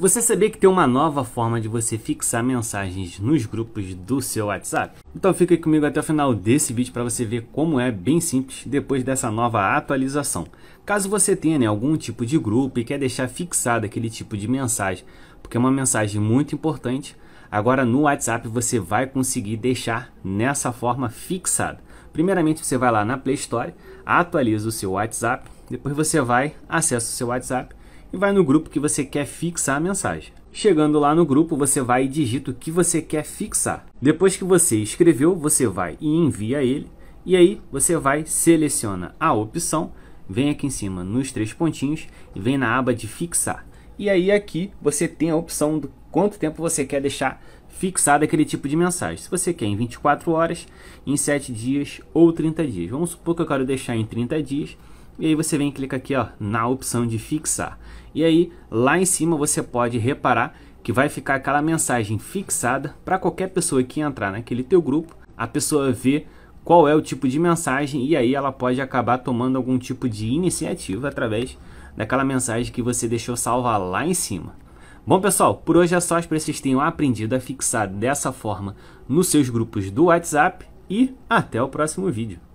Você sabia que tem uma nova forma de você fixar mensagens nos grupos do seu WhatsApp? Então fica comigo até o final desse vídeo para você ver como é bem simples depois dessa nova atualização. Caso você tenha né, algum tipo de grupo e quer deixar fixado aquele tipo de mensagem, porque é uma mensagem muito importante, agora no WhatsApp você vai conseguir deixar nessa forma fixada. Primeiramente você vai lá na Play Store, atualiza o seu WhatsApp, depois você vai, acessa o seu WhatsApp, e vai no grupo que você quer fixar a mensagem. Chegando lá no grupo, você vai e digita o que você quer fixar. Depois que você escreveu, você vai e envia ele. E aí você vai, seleciona a opção, vem aqui em cima nos três pontinhos e vem na aba de fixar. E aí aqui você tem a opção do quanto tempo você quer deixar fixado aquele tipo de mensagem. Se você quer em 24 horas, em 7 dias ou 30 dias. Vamos supor que eu quero deixar em 30 dias e aí você vem clica aqui ó, na opção de fixar. E aí lá em cima você pode reparar que vai ficar aquela mensagem fixada para qualquer pessoa que entrar naquele teu grupo, a pessoa vê qual é o tipo de mensagem e aí ela pode acabar tomando algum tipo de iniciativa através daquela mensagem que você deixou salva lá em cima. Bom pessoal, por hoje é só, espero que vocês tenham aprendido a fixar dessa forma nos seus grupos do WhatsApp e até o próximo vídeo.